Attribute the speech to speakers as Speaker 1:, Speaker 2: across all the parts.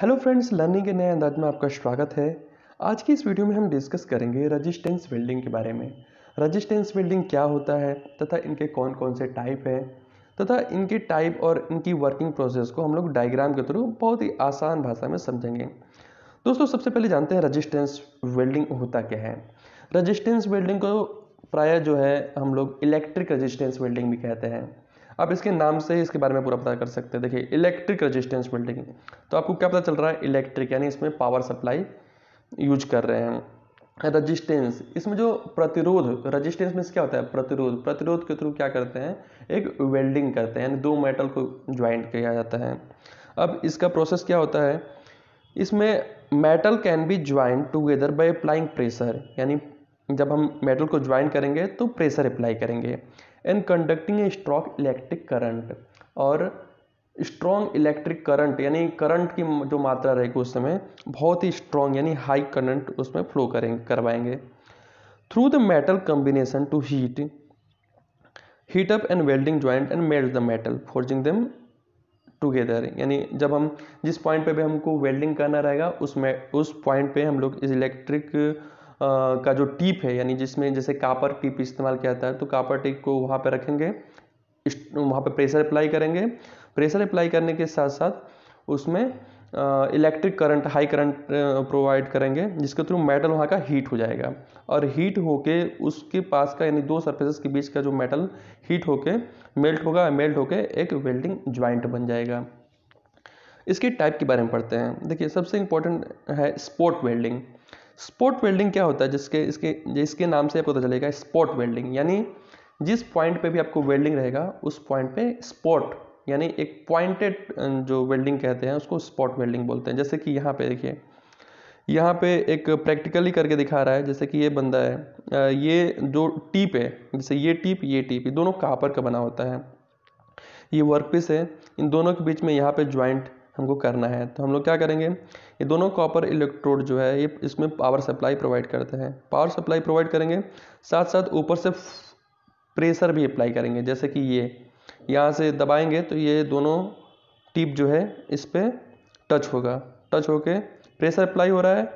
Speaker 1: hello friends learning के नए अंदाज में आपका स्वागत है आज की इस वीडियो में हम डिस्कस करेंगे रजिस्टेंस बिल्डिंग के बारे में रजिस्टेंस बिल्डिंग क्या होता है तथा इनके कौन कौन से टाइप हैं तथा इनके टाइप और इनकी वर्किंग प्रोसेस को हम लोग डायग्राम के थ्रू बहुत ही आसान भाषा में समझेंगे दोस्तों सबसे पहले जानते हैं रजिस्टेंस वेल्डिंग होता क्या है रजिस्टेंस वेल्डिंग को प्राय जो है हम लोग इलेक्ट्रिक रजिस्टेंस वेल्डिंग भी कहते हैं आप इसके नाम से ही इसके बारे में पूरा पता कर सकते हैं देखिए इलेक्ट्रिक रजिस्टेंस बिल्डिंग तो आपको क्या पता चल रहा है इलेक्ट्रिक यानी इसमें पावर सप्लाई यूज कर रहे हैं रजिस्टेंस इसमें जो प्रतिरोध रजिस्टेंस में क्या होता है प्रतिरोध प्रतिरोध के थ्रू क्या करते हैं एक वेल्डिंग करते हैं यानी दो मेटल को ज्वाइंट किया जाता है अब इसका प्रोसेस क्या होता है इसमें metal can be join together by applying pressure यानी जब हम मेटल को ज्वाइन करेंगे तो प्रेशर अप्लाई करेंगे and conducting a strong electric current और स्ट्रॉन्ग इलेक्ट्रिक करंट यानी करंट की जो मात्रा रहेगी उस समय बहुत ही स्ट्रॉन्ग यानी हाई करंट उसमें फ्लो करेंगे करवाएंगे through the metal combination to heat heat up and welding joint and melt the metal forging them together यानी जब हम जिस पॉइंट पे भी हमको वेल्डिंग करना रहेगा उस उस पॉइंट पे हम लोग इस इलेक्ट्रिक का जो टीप है यानी जिसमें जैसे कापर टीप इस्तेमाल किया जाता है तो कापर टीप को वहाँ पर रखेंगे वहाँ पर प्रेशर अप्लाई करेंगे प्रेशर अप्लाई करने के साथ साथ उसमें electric current high current provide करेंगे जिसके थ्रू मेटल वहाँ का हीट हो जाएगा और हीट होके उसके पास का यानी दो सरफेसेस के बीच का जो मेटल हीट होके मेल्ट होगा मेल्ट होके एक वेल्डिंग ज्वाइंट बन जाएगा इसके टाइप के बारे में पढ़ते हैं देखिए सबसे इंपॉर्टेंट है स्पोर्ट वेल्डिंग स्पॉट वेल्डिंग क्या होता है जिसके इसके जिसके नाम से आपको पता चलेगा स्पॉट वेल्डिंग यानी जिस पॉइंट पे भी आपको वेल्डिंग रहेगा उस पॉइंट पे स्पॉट यानी एक पॉइंटेड जो वेल्डिंग कहते हैं उसको स्पॉट वेल्डिंग बोलते हैं जैसे कि यहाँ पे देखिए यहाँ पे एक प्रैक्टिकली करके दिखा रहा है जैसे कि ये बंदा है ये जो टीप है जैसे ये टीप ये टीप ये दोनों कापर का बना होता है ये वर्क पीस है इन दोनों के बीच में यहाँ पे ज्वाइंट हमको करना है तो हम लोग क्या करेंगे ये दोनों कॉपर इलेक्ट्रोड जो है ये इसमें पावर सप्लाई प्रोवाइड करते हैं पावर सप्लाई प्रोवाइड करेंगे साथ साथ ऊपर से प्रेशर भी अप्लाई करेंगे जैसे कि ये यहाँ से दबाएंगे तो ये दोनों टिप जो है इस पर टच होगा टच होके प्रेशर अप्लाई हो रहा है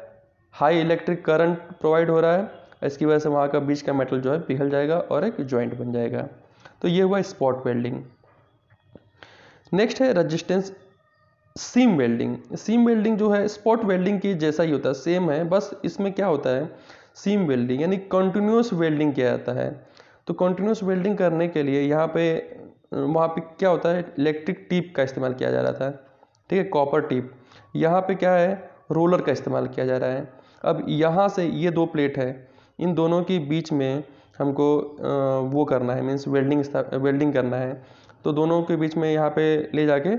Speaker 1: हाई इलेक्ट्रिक करंट प्रोवाइड हो रहा है इसकी वजह से वहाँ का बीच का मेटल जो है पिघल जाएगा और एक जॉइंट बन जाएगा तो ये हुआ स्पॉट वेल्डिंग नेक्स्ट है resistance seam welding seam welding जो है स्पॉट वेल्डिंग के जैसा ही होता है सेम है बस इसमें क्या होता है सीम वेल्डिंग यानी कंटिन्यूस वेल्डिंग किया जाता है तो कंटिन्यूस वेल्डिंग करने के लिए यहाँ पे वहाँ पे क्या होता है इलेक्ट्रिक टिप का इस्तेमाल किया जा रहा था ठीक है कॉपर टिप यहाँ पे क्या है रोलर का इस्तेमाल किया जा रहा है अब यहाँ से ये दो प्लेट है इन दोनों के बीच में हमको वो करना है मीन्स वेल्डिंग वेल्डिंग करना है तो दोनों के बीच में यहाँ पे ले जाके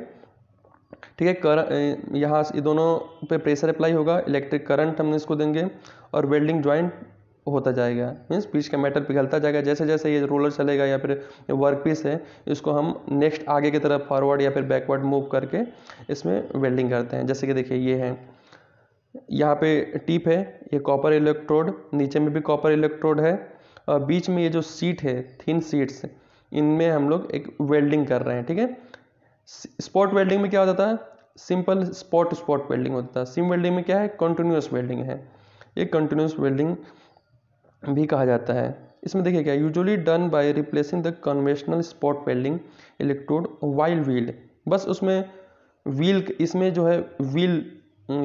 Speaker 1: ठीक है कर यहाँ ये दोनों पे प्रेशर अप्लाई होगा इलेक्ट्रिक करंट हम इसको देंगे और वेल्डिंग ज्वाइंट होता जाएगा मीन्स पीस का मेटल पिघलता जाएगा जैसे जैसे ये रोलर चलेगा या फिर वर्क पीस है इसको हम नेक्स्ट आगे की तरफ फॉरवर्ड या फिर बैकवर्ड मूव करके इसमें वेल्डिंग करते हैं जैसे कि देखिए ये है यहाँ पे टीप है ये कॉपर इलेक्ट्रोड नीचे में भी कॉपर इलेक्ट्रोड है और बीच में ये जो सीट है थीन सीट्स इनमें हम लोग एक वेल्डिंग कर रहे हैं ठीक है स्पॉट वेल्डिंग में क्या हो जाता है सिंपल स्पॉट स्पॉट वेल्डिंग होता था सिम वेल्डिंग में क्या है कंटिन्यूस वेल्डिंग है ये कंटिन्यूस वेल्डिंग भी कहा जाता है इसमें देखिए क्या usually done by replacing the conventional spot welding electrode while wheel बस उसमें व्हील इसमें जो है व्हील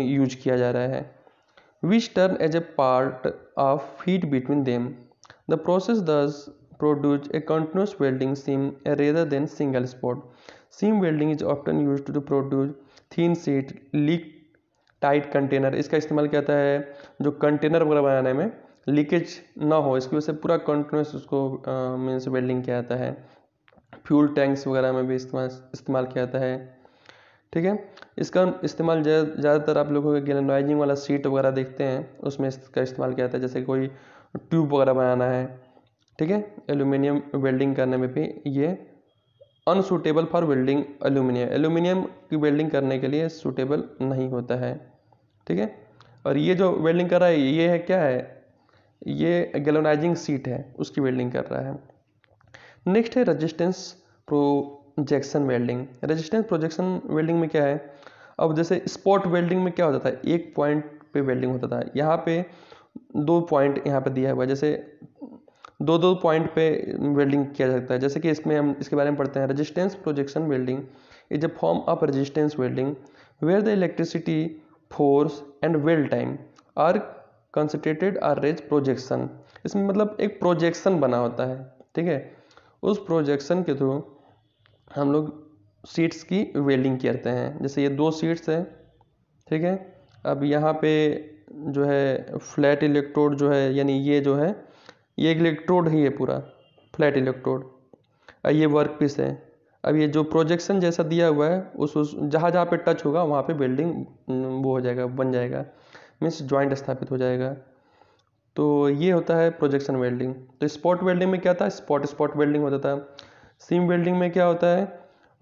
Speaker 1: यूज किया जा रहा है which turn as a part of feet between them the process thus produce a continuous welding seam rather than single spot seam welding is often use to produce thin sheet leak tight container इसका इस्तेमाल किया जाता है जो container वगैरह बनाने में leakage ना हो इसकी वजह से पूरा कंटिन्यूस उसको से वेल्डिंग किया जाता है फ्यूल टैंक्स वगैरह में भी इस्तेमाल इस्तेमाल किया जाता है ठीक है इसका इस्तेमाल ज़्यादातर आप लोगों के गलनवाइजिंग वाला सीट वगैरह देखते हैं उसमें इसका इस्तेमाल किया जाता है जैसे कोई ट्यूब वगैरह बनाना है ठीक है एल्यूमिनियम वेल्डिंग करने में भी ये unsuitable for welding aluminium aluminium की वेल्डिंग करने के लिए सूटेबल नहीं होता है ठीक है और ये जो वेल्डिंग कर रहा है ये है क्या है ये गैलोनाइजिंग सीट है उसकी वेल्डिंग कर रहा है नेक्स्ट है resistance projection welding resistance projection welding में क्या है अब जैसे स्पॉट वेल्डिंग में क्या होता था है एक पॉइंट पे वेल्डिंग होता था यहाँ पे दो पॉइंट यहाँ पे दिया हुआ है जैसे दो दो पॉइंट पे वेल्डिंग किया जाता है जैसे कि इसमें हम इसके बारे में पढ़ते हैं resistance projection welding is a form of resistance welding where the electricity force and weld time are concentrated are raised projection इसमें मतलब एक प्रोजेक्शन बना होता है ठीक है उस प्रोजेक्शन के थ्रू हम लोग सीट्स की वेल्डिंग करते हैं जैसे ये दो सीट्स हैं ठीक है अब यहाँ पे जो है फ्लैट इलेक्ट्रोड जो है यानी ये जो है ये एक इलेक्ट्रोड ही है पूरा फ्लैट इलेक्ट्रोड और ये वर्क पीस है अब ये जो प्रोजेक्शन जैसा दिया हुआ है उस उस जहाँ जहाँ पे टच होगा वहाँ पे बिल्डिंग वो हो जाएगा बन जाएगा मीन्स ज्वाइंट स्थापित हो जाएगा तो ये होता है प्रोजेक्शन वेल्डिंग तो स्पॉट वेल्डिंग में क्या था स्पॉट स्पॉट वेल्डिंग होता था सीम वेल्डिंग में क्या होता है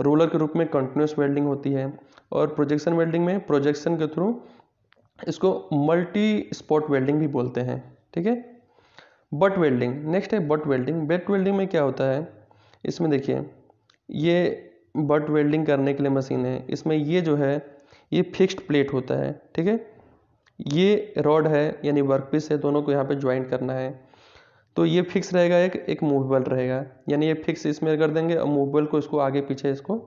Speaker 1: रोलर के रूप में कंटिन्यूस वेल्डिंग होती है और प्रोजेक्शन वेल्डिंग में प्रोजेक्शन के थ्रू इसको मल्टी स्पॉट वेल्डिंग भी बोलते हैं ठीक है बट वेल्डिंग नेक्स्ट है बट वेल्डिंग बट वेल्डिंग में क्या होता है इसमें देखिए ये बट वेल्डिंग करने के लिए मशीन है इसमें ये जो है ये फिक्स्ड प्लेट होता है ठीक है ये रॉड है यानी वर्क पीस है दोनों को यहाँ पे ज्वाइंट करना है तो ये फिक्स रहेगा एक एक मूवेबल रहेगा यानी ये फिक्स इसमें कर देंगे और मूवेबल को इसको आगे पीछे इसको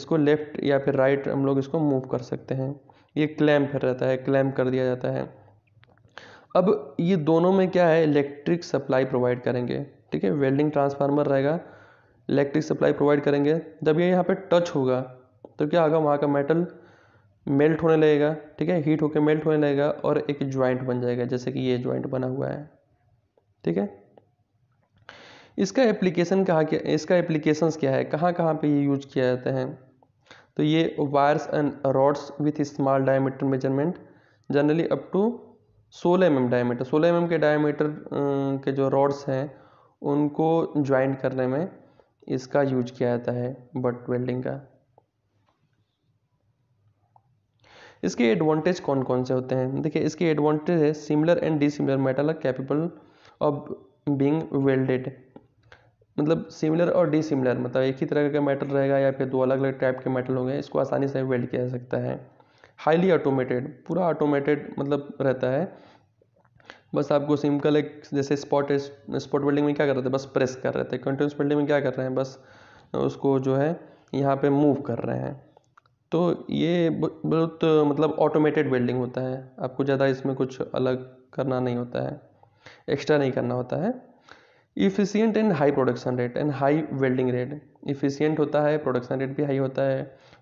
Speaker 1: इसको लेफ्ट या फिर राइट हम लोग इसको मूव कर सकते हैं ये क्लैम्प रहता है क्लैम्प कर दिया जाता है अब ये दोनों में क्या है इलेक्ट्रिक सप्लाई प्रोवाइड करेंगे ठीक है वेल्डिंग ट्रांसफार्मर रहेगा इलेक्ट्रिक सप्लाई प्रोवाइड करेंगे जब ये यहाँ पे टच होगा तो क्या होगा वहाँ का मेटल मेल्ट होने लगेगा ठीक है हीट होकर मेल्ट होने लगेगा और एक ज्वाइंट बन जाएगा जैसे कि ये ज्वाइंट बना हुआ है ठीक है इसका एप्लीकेशन कहाँ क्या इसका एप्लीकेशन क्या है कहाँ कहाँ पर ये यूज किया जाते हैं तो ये wires and rods with small diameter measurement generally up to सोलह एम एम डायमीटर सोलह एम एम के डायमीटर अं, के जो रॉड्स हैं उनको ज्वाइंट करने में इसका यूज किया जाता है बट वेल्डिंग का इसके एडवांटेज कौन कौन से होते हैं देखिए इसके एडवांटेज है similar and dissimilar metal are capable of being welded मतलब सिमिलर और डिसिमिलर मतलब एक ही तरह का मेटल रहेगा या फिर दो अलग अलग टाइप के मेटल होंगे इसको आसानी से वेल्ड किया जा सकता है हाईली ऑटोमेटेड पूरा ऑटोमेटेड मतलब रहता है बस आपको सिंपल एक जैसे स्पॉट स्पॉट वेल्डिंग में क्या कर रहे थे बस प्रेस कर रहे थे कंटिन्यूस वेल्डिंग में क्या कर रहे हैं बस उसको जो है यहाँ पे मूव कर रहे हैं तो ये बहुत मतलब ऑटोमेटेड बिल्डिंग होता है आपको ज़्यादा इसमें कुछ अलग करना नहीं होता है एक्स्ट्रा नहीं करना होता है efficient and high production rate and high welding rate efficient होता है प्रोडक्शन रेट भी हाई होता है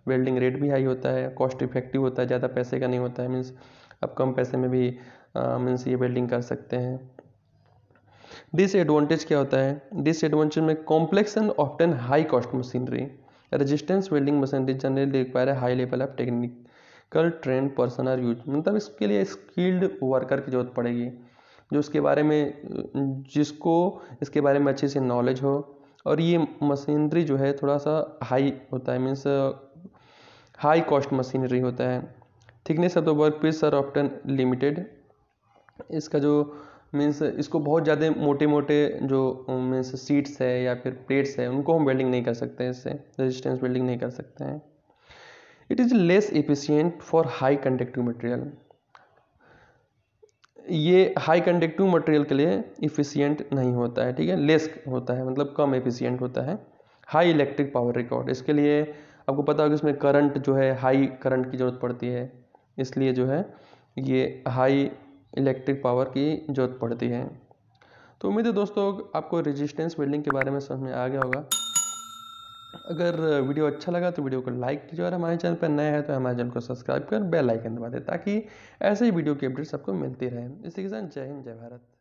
Speaker 1: वेल्डिंग रेट भी हाई होता है कॉस्ट इफेक्टिव होता है ज़्यादा पैसे का नहीं होता है मीन्स आप कम पैसे में भी मीन्स ये वेल्डिंग कर सकते हैं डिसएडवांटेज क्या होता है डिसएडवांटेज में complex and often high cost machinery resistance welding machinery generally require high level of technical trained person are use मतलब इसके लिए स्किल्ड वर्कर की जरूरत पड़ेगी जो इसके बारे में जिसको इसके बारे में अच्छे से नॉलेज हो और ये मशीनरी जो है थोड़ा सा हाई होता है मीन्स हाई कॉस्ट मशीनरी होता है thickness of the work piece are often limited इसका जो मीन्स इसको बहुत ज़्यादा मोटे मोटे जो मीन्स सीट्स है या फिर प्लेट्स है उनको हम वेल्डिंग नहीं कर सकते इससे रेजिस्टेंस वेल्डिंग नहीं कर सकते हैं it is less efficient for high conductive material ये हाई कंडक्टिव मटेरियल के लिए इफ़िशियंट नहीं होता है ठीक है लेस होता है मतलब कम एफिशिएंट होता है हाई इलेक्ट्रिक पावर रिकॉर्ड इसके लिए आपको पता होगा इसमें करंट जो है हाई करंट की ज़रूरत पड़ती है इसलिए जो है ये हाई इलेक्ट्रिक पावर की ज़रूरत पड़ती है तो उम्मीद है दोस्तों आपको रेजिस्टेंस बिल्डिंग के बारे में समझ में आ गया होगा अगर वीडियो अच्छा लगा तो वीडियो को लाइक कीजिए और हमारे चैनल पर नए हैं तो हमारे चैनल को सब्सक्राइब कर बेल आइकन दबा दें ताकि ऐसे ही वीडियो की अपडेट्स आपको मिलती रहे इसी के साथ जय हिंद जय भारत